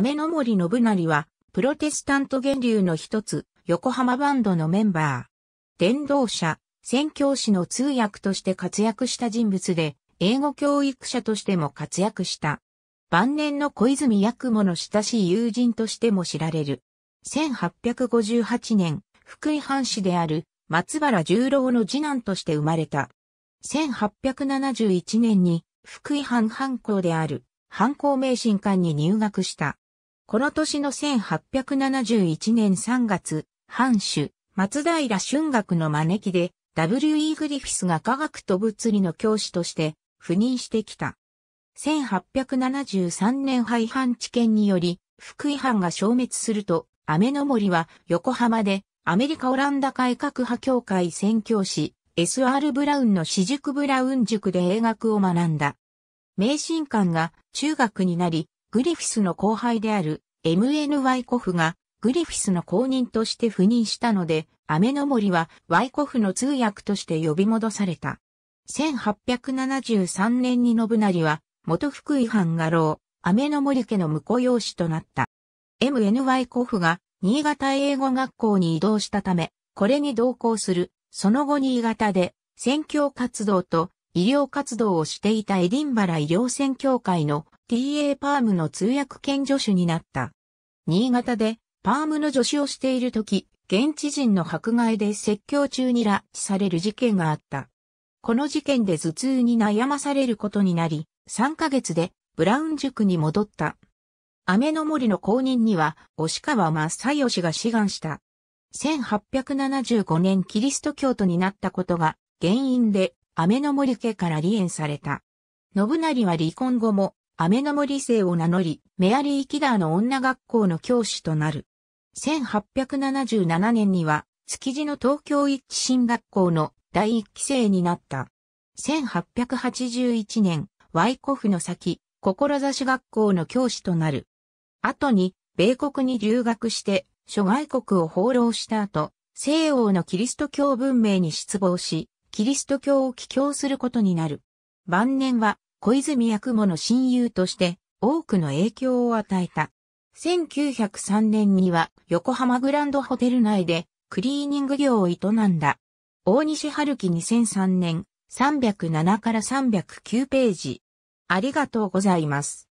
リの森信成は、プロテスタント源流の一つ、横浜バンドのメンバー。伝道者、宣教師の通訳として活躍した人物で、英語教育者としても活躍した。晩年の小泉八雲の親しい友人としても知られる。1858年、福井藩士である松原十郎の次男として生まれた。1871年に福井藩藩校である藩校名神館に入学した。この年の1871年3月、藩主、松平春学の招きで、W.E. グリフィスが科学と物理の教師として赴任してきた。1873年廃藩知見により、福井藩が消滅すると、雨の森は横浜でアメリカオランダ改革派協会宣教師 S.R. ブラウンの私塾ブラウン塾で英学を学んだ。明神館が中学になり、グリフィスの後輩である MN y コフがグリフィスの後任として赴任したので、アメノモリはワイコフの通訳として呼び戻された。1873年に信成は元福井藩画廊、ノモリ家の婿養子となった。MN y コフが新潟英語学校に移動したため、これに同行する、その後新潟で宣教活動と医療活動をしていたエディンバラ医療宣教会の T.A. パームの通訳兼助手になった。新潟でパームの助手をしている時、現地人の迫害で説教中に拉致される事件があった。この事件で頭痛に悩まされることになり、3ヶ月でブラウン塾に戻った。雨の森の公認には、押川正義が志願した。1875年キリスト教徒になったことが原因で、雨の森家から離縁された。信成は離婚後も、アメノモリ生を名乗り、メアリー・キダーの女学校の教師となる。1877年には、築地の東京一致新学校の第一期生になった。1881年、ワイコフの先、志学校の教師となる。後に、米国に留学して、諸外国を放浪した後、西欧のキリスト教文明に失望し、キリスト教を帰教することになる。晩年は、小泉役もの親友として多くの影響を与えた。1903年には横浜グランドホテル内でクリーニング業を営んだ。大西春樹2003年307から309ページ。ありがとうございます。